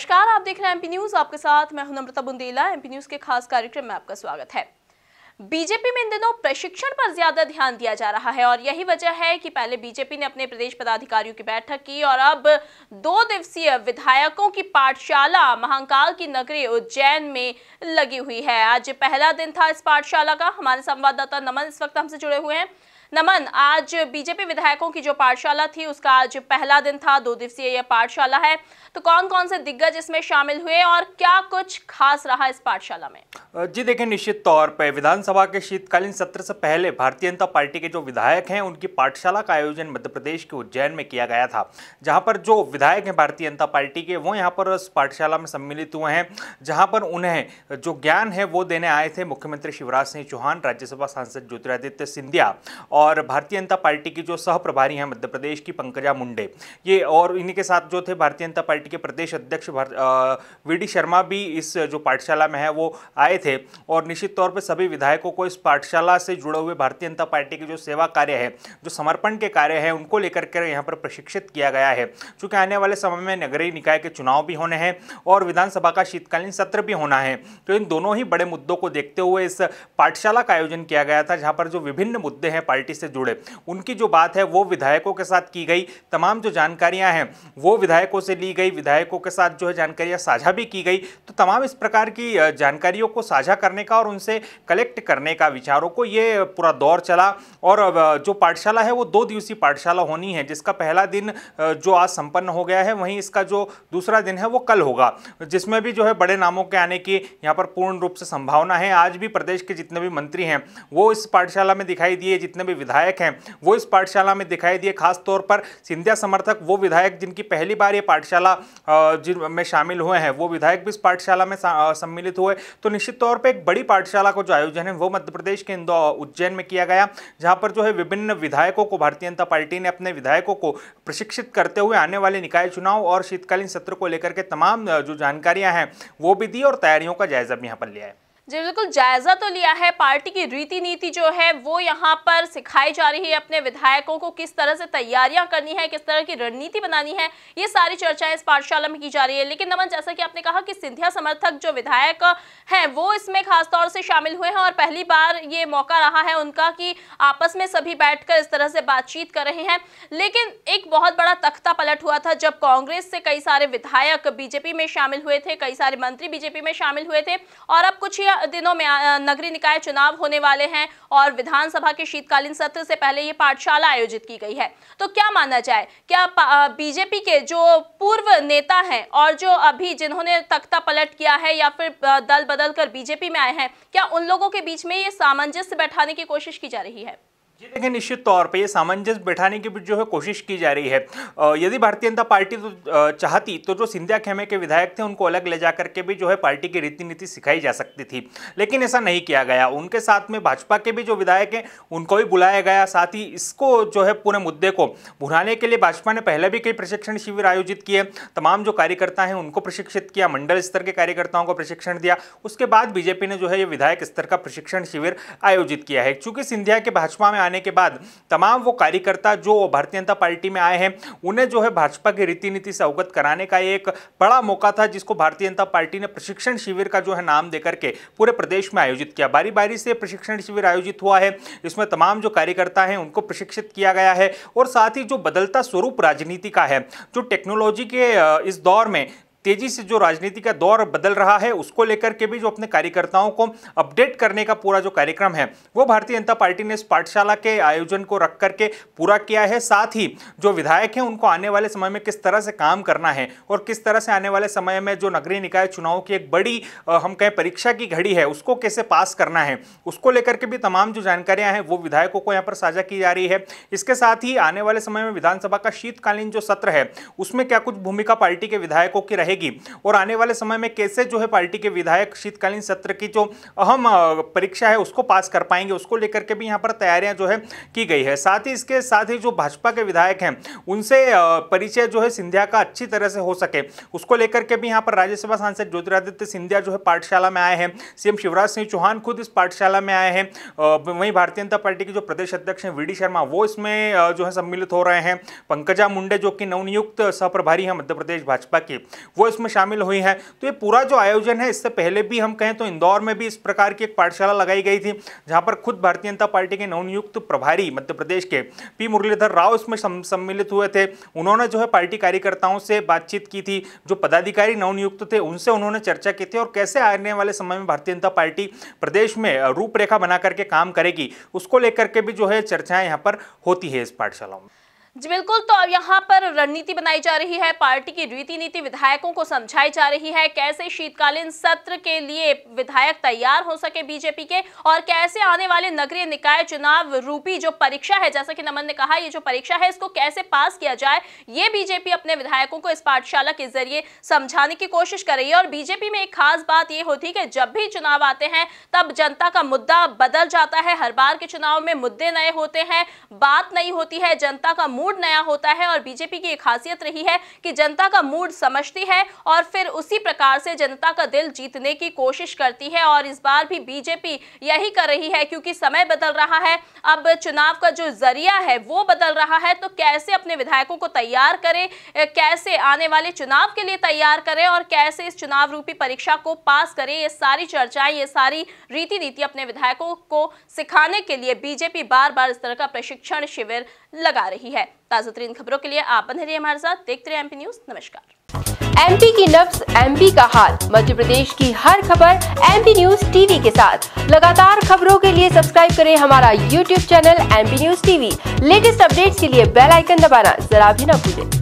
नमस्कार आप देख रहे हैं एमपी न्यूज आपके साथ मैं हूं नम्रता बुंदेला एमपी न्यूज के खास कार्यक्रम में आपका स्वागत है बीजेपी में इन दिनों प्रशिक्षण पर ज्यादा ध्यान दिया जा रहा है और यही वजह है कि पहले बीजेपी ने अपने प्रदेश पदाधिकारियों की बैठक की और अब दो दिवसीय विधायकों की पाठशाला महाकाल की नगरी उज्जैन में लगी हुई है आज पहला दिन था इस पाठशाला का हमारे संवाददाता नमन इस वक्त हमसे जुड़े हुए हैं नमन आज बीजेपी विधायकों की जो पाठशाला थी उसका आज पहला दिन था दो दिवसीय यह पाठशाला है तो कौन कौन से दिग्गज इसमें शामिल हुए और क्या कुछ खास रहा इस पाठशाला में जी देखिए निश्चित तौर पर विधानसभा के शीतकालीन सत्र से पहले भारतीय जनता पार्टी के जो विधायक हैं उनकी पाठशाला का आयोजन मध्य प्रदेश के उज्जैन में किया गया था जहाँ पर जो विधायक हैं भारतीय जनता पार्टी के वो यहाँ पर उस पाठशाला में सम्मिलित हुए हैं जहाँ पर उन्हें जो ज्ञान है वो देने आए थे मुख्यमंत्री शिवराज सिंह चौहान राज्यसभा सांसद ज्योतिरादित्य सिंधिया और भारतीय जनता पार्टी की जो सह प्रभारी हैं मध्य प्रदेश की पंकजा मुंडे ये और इन्हीं के साथ जो थे भारतीय जनता पार्टी के प्रदेश अध्यक्ष वी डी शर्मा भी इस जो पाठशाला में है वो आए थे और निश्चित तौर पर सभी विधायकों को इस पाठशाला से जुड़े हुए भारतीय जनता पार्टी के जो सेवा कार्य है जो समर्पण के कार्य हैं उनको लेकर के यहाँ पर प्रशिक्षित किया गया है चूँकि आने वाले समय में नगरीय निकाय के चुनाव भी होने हैं और विधानसभा का शीतकालीन सत्र भी होना है तो इन दोनों ही बड़े मुद्दों को देखते हुए इस पाठशाला का आयोजन किया गया था जहाँ पर जो विभिन्न मुद्दे हैं पार्टी सोसाइटी से जुड़े उनकी जो बात है वो विधायकों के साथ की गई तमाम जो जानकारियां हैं वो विधायकों से ली गई विधायकों के साथ जो है जानकारियां साझा भी की गई तो तमाम इस प्रकार की जानकारियों को साझा करने का और उनसे कलेक्ट करने का विचारों को ये पूरा दौर चला और जो पाठशाला है वो दो दिवसीय पाठशाला होनी है जिसका पहला दिन जो आज संपन्न हो गया है वहीं इसका जो दूसरा दिन है वो कल होगा जिसमें भी जो है बड़े नामों के आने की यहाँ पर पूर्ण रूप से संभावना है आज भी प्रदेश के जितने भी मंत्री हैं वो इस पाठशाला में दिखाई दिए जितने भी विधायक हैं वो इस पाठशाला में दिखाई दिए खासतौर पर सिंधिया समर्थक वो विधायक जिनकी पहली बार ये पाठशाला में शामिल हुए हैं वो विधायक भी इस पाठशाला में सम्मिलित हुए तो निश्चित तौर पर एक बड़ी पाठशाला का जो आयोजन है वो मध्य प्रदेश के इंदौर उज्जैन में किया गया जहाँ पर जो है विभिन्न विधायकों को भारतीय जनता पार्टी ने अपने विधायकों को प्रशिक्षित करते हुए आने वाले निकाय चुनाव और शीतकालीन सत्र को लेकर के तमाम जो जानकारियां हैं वो भी दी और तैयारियों का जायजा भी यहाँ पर लिया है जी बिल्कुल जायजा तो लिया है पार्टी की रीति नीति जो है वो यहाँ पर सिखाई जा रही है अपने विधायकों को किस तरह से तैयारियां करनी है किस तरह की रणनीति बनानी है ये सारी चर्चाएं इस पाठशाला में की जा रही है लेकिन नमन जैसा कि आपने कहा कि सिंधिया समर्थक जो विधायक हैं वो इसमें खासतौर से शामिल हुए हैं और पहली बार ये मौका रहा है उनका कि आपस में सभी बैठ इस तरह से बातचीत कर रहे हैं लेकिन एक बहुत बड़ा तख्ता पलट हुआ था जब कांग्रेस से कई सारे विधायक बीजेपी में शामिल हुए थे कई सारे मंत्री बीजेपी में शामिल हुए थे और अब कुछ ही दिनों में नगरीय निकाय चुनाव होने वाले हैं और विधानसभा के शीतकालीन सत्र से पहले ये पाठशाला आयोजित की गई है तो क्या माना जाए क्या बीजेपी के जो पूर्व नेता हैं और जो अभी जिन्होंने तख्ता पलट किया है या फिर दल बदल कर बीजेपी में आए हैं क्या उन लोगों के बीच में ये सामंजस्य बैठाने की कोशिश की जा रही है जी देखिए निश्चित तौर पे ये सामंजस्य बैठाने की भी जो है कोशिश की जा रही है यदि भारतीय जनता पार्टी तो चाहती तो जो सिंधिया खेमे के विधायक थे उनको अलग ले जा करके भी जो है पार्टी की रीति नीति सिखाई जा सकती थी लेकिन ऐसा नहीं किया गया उनके साथ में भाजपा के भी जो विधायक हैं उनको भी बुलाया गया साथ ही इसको जो है पूरे मुद्दे को भुनाने के लिए भाजपा ने पहले भी कई प्रशिक्षण शिविर आयोजित किए तमाम जो कार्यकर्ता हैं उनको प्रशिक्षित किया मंडल स्तर के कार्यकर्ताओं को प्रशिक्षण दिया उसके बाद बीजेपी ने जो है ये विधायक स्तर का प्रशिक्षण शिविर आयोजित किया है चूंकि सिंधिया के भाजपा में आने के बाद तमाम वो कार्यकर्ता जो भारतीय जनता पार्टी में आए हैं उन्हें जो है भाजपा की रीति नीति से अवगत कराने का एक बड़ा मौका था जिसको भारतीय जनता पार्टी ने प्रशिक्षण शिविर का जो है नाम देकर के पूरे प्रदेश में आयोजित किया बारी बारी से प्रशिक्षण शिविर आयोजित हुआ है इसमें तमाम जो कार्यकर्ता हैं उनको प्रशिक्षित किया गया है और साथ ही जो बदलता स्वरूप राजनीति का है जो टेक्नोलॉजी के इस दौर में तेजी से जो राजनीति का दौर बदल रहा है उसको लेकर के भी जो अपने कार्यकर्ताओं को अपडेट करने का पूरा जो कार्यक्रम है वो भारतीय जनता पार्टी ने इस पाठशाला के आयोजन को रख करके पूरा किया है साथ ही जो विधायक हैं उनको आने वाले समय में किस तरह से काम करना है और किस तरह से आने वाले समय में जो नगरीय निकाय चुनाव की एक बड़ी हम कहें परीक्षा की घड़ी है उसको कैसे पास करना है उसको लेकर के भी तमाम जो जानकारियां हैं वो विधायकों को यहाँ पर साझा की जा रही है इसके साथ ही आने वाले समय में विधानसभा का शीतकालीन जो सत्र है उसमें क्या कुछ भूमिका पार्टी के विधायकों की रहे रहेगी और आने वाले समय में कैसे जो है पार्टी के विधायक शीतकालीन सत्र की जो अहम परीक्षा है उसको पास कर पाएंगे उसको लेकर के भी यहाँ पर तैयारियां जो है की गई है साथ ही इसके साथ ही जो भाजपा के विधायक हैं उनसे परिचय जो है सिंधिया का अच्छी तरह से हो सके उसको लेकर के भी यहाँ पर राज्यसभा सांसद ज्योतिरादित्य सिंधिया जो है पाठशाला में आए हैं सीएम शिवराज सिंह चौहान खुद इस पाठशाला में आए हैं वहीं भारतीय जनता पार्टी के जो प्रदेश अध्यक्ष हैं वी शर्मा वो इसमें जो है सम्मिलित हो रहे हैं पंकजा मुंडे जो कि नवनियुक्त सहप्रभारी हैं मध्य प्रदेश भाजपा के वो इसमें शामिल हुई हैं तो ये पूरा जो आयोजन है इससे पहले भी हम कहें तो इंदौर में भी इस प्रकार की एक पाठशाला लगाई गई थी जहाँ पर खुद भारतीय जनता पार्टी के नवनियुक्त प्रभारी मध्य प्रदेश के पी मुरलीधर राव इसमें सम्मिलित हुए थे उन्होंने जो है पार्टी कार्यकर्ताओं से बातचीत की थी जो पदाधिकारी नवनियुक्त थे उनसे उन्होंने चर्चा की थी और कैसे आने वाले समय में भारतीय जनता पार्टी प्रदेश में रूपरेखा बना करके काम करेगी उसको लेकर के भी जो है चर्चाएं यहाँ पर होती है इस पाठशालाओं में जी बिल्कुल तो यहाँ पर रणनीति बनाई जा रही है पार्टी की रीति नीति विधायकों को समझाई जा रही है कैसे शीतकालीन सत्र के लिए विधायक तैयार हो सके बीजेपी के और कैसे आने वाले नगरीय निकाय चुनाव रूपी जो परीक्षा है जैसा कि नमन ने कहा ये जो परीक्षा है इसको कैसे पास किया जाए ये बीजेपी अपने विधायकों को इस पाठशाला के जरिए समझाने की कोशिश कर रही है और बीजेपी में एक खास बात ये होती है कि जब भी चुनाव आते हैं तब जनता का मुद्दा बदल जाता है हर बार के चुनाव में मुद्दे नए होते हैं बात नहीं होती है जनता का मूड मूड नया होता है और बीजेपी की खासियत रही है कि जनता का मूड समझती है और फिर उसी प्रकार से जनता का दिल जीतने की कोशिश करती है और इस बार भी बीजेपी यही कर रही है क्योंकि समय बदल रहा है अब चुनाव का जो जरिया है वो बदल रहा है तो कैसे अपने विधायकों को तैयार करें कैसे आने वाले चुनाव के लिए तैयार करें और कैसे इस चुनाव रूपी परीक्षा को पास करें ये सारी चर्चाएं ये सारी रीति नीति अपने विधायकों को सिखाने के लिए बीजेपी बार बार इस तरह का प्रशिक्षण शिविर लगा रही है ताज़ा तरीन खबरों के लिए आप बने रहिए हमारे साथ देखते रहे एमपी न्यूज नमस्कार एमपी की नब्स एमपी का हाल मध्य प्रदेश की हर खबर एमपी न्यूज टीवी के साथ लगातार खबरों के लिए सब्सक्राइब करें हमारा YouTube channel MP news TV latest updates के लिए बेल आइकन दबाना जरा भी न भूलें